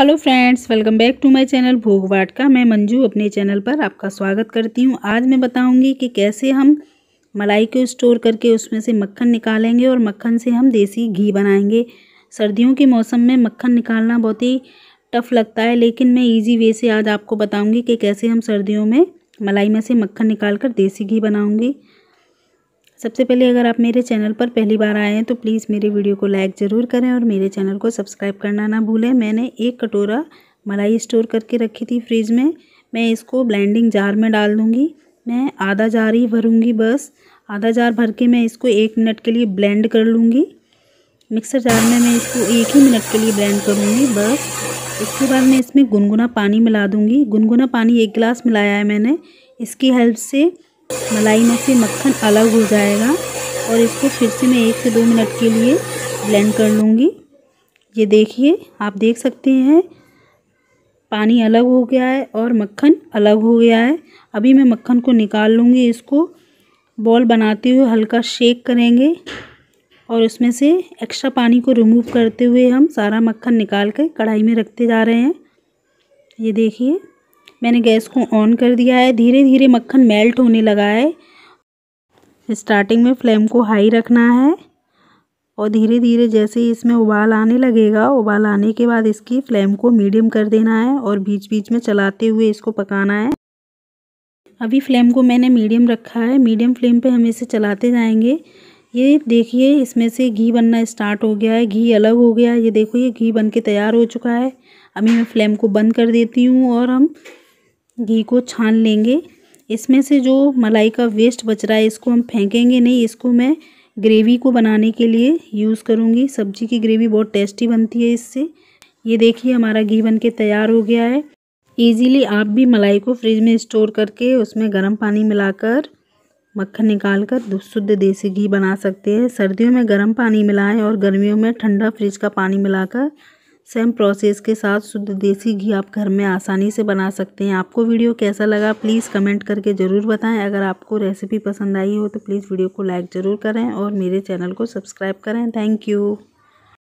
hello friends welcome back to my channel भोगवाट का मैं मंजू अपने चैनल पर आपका स्वागत करती हूं आज मैं बताऊंगी कि कैसे हम मलाई को स्टोर करके उसमें से मक्खन निकालेंगे और मक्खन से हम देसी घी बनाएंगे सर्दियों के मौसम में मक्खन निकालना बहुत ही टफ़ लगता है लेकिन मैं ईजी वे से आज आपको बताऊँगी कि कैसे हम सर्दियों में मलाई में से मक्खन निकाल कर देसी घी बनाऊँगी सबसे पहले अगर आप मेरे चैनल पर पहली बार आए हैं तो प्लीज़ मेरे वीडियो को लाइक ज़रूर करें और मेरे चैनल को सब्सक्राइब करना ना भूलें मैंने एक कटोरा मलाई स्टोर करके रखी थी फ्रिज में मैं इसको ब्लेंडिंग जार में डाल दूँगी मैं आधा जार ही भरूँगी बस आधा जार भर के मैं इसको एक मिनट के लिए ब्लेंड कर लूँगी मिक्सर जार में मैं इसको एक ही मिनट के लिए ब्लेंड करूँगी बस इसके बाद मैं इसमें गुनगुना पानी मिला दूँगी गुनगुना पानी एक गिलास मिलाया है मैंने इसकी हेल्प से मलाई में से मक्खन अलग हो जाएगा और इसको फिर से मैं एक से दो मिनट के लिए ब्लेंड कर लूँगी ये देखिए आप देख सकते हैं पानी अलग हो गया है और मक्खन अलग हो गया है अभी मैं मक्खन को निकाल लूँगी इसको बॉल बनाते हुए हल्का शेक करेंगे और उसमें से एक्स्ट्रा पानी को रिमूव करते हुए हम सारा मक्खन निकाल कर कढ़ाई में रखते जा रहे हैं ये देखिए मैंने गैस को ऑन कर दिया है धीरे धीरे मक्खन मेल्ट होने लगा है स्टार्टिंग में फ्लेम को हाई रखना है और धीरे धीरे जैसे इसमें उबाल आने लगेगा उबाल आने के बाद इसकी फ्लेम को मीडियम कर देना है और बीच बीच में चलाते हुए इसको पकाना है अभी फ्लेम को मैंने मीडियम रखा है मीडियम फ्लेम पे हम इसे चलाते जाएंगे ये देखिए इसमें से घी बनना स्टार्ट हो गया है घी अलग हो गया है ये देखो ये घी बन के तैयार हो चुका है अभी मैं फ्लेम को बंद कर देती हूँ और हम घी को छान लेंगे इसमें से जो मलाई का वेस्ट बच रहा है इसको हम फेंकेंगे नहीं इसको मैं ग्रेवी को बनाने के लिए यूज़ करूँगी सब्जी की ग्रेवी बहुत टेस्टी बनती है इससे ये देखिए हमारा घी बन के तैयार हो गया है ईजीली आप भी मलाई को फ्रिज में स्टोर करके उसमें गर्म पानी मिलाकर मक्खन निकाल कर शुद्ध देसी घी बना सकते हैं सर्दियों में गर्म पानी मिलाएं और गर्मियों में ठंडा फ्रिज का पानी मिलाकर सेम प्रोसेस के साथ शुद्ध देसी घी आप घर में आसानी से बना सकते हैं आपको वीडियो कैसा लगा प्लीज़ कमेंट करके ज़रूर बताएं अगर आपको रेसिपी पसंद आई हो तो प्लीज़ वीडियो को लाइक ज़रूर करें और मेरे चैनल को सब्सक्राइब करें थैंक यू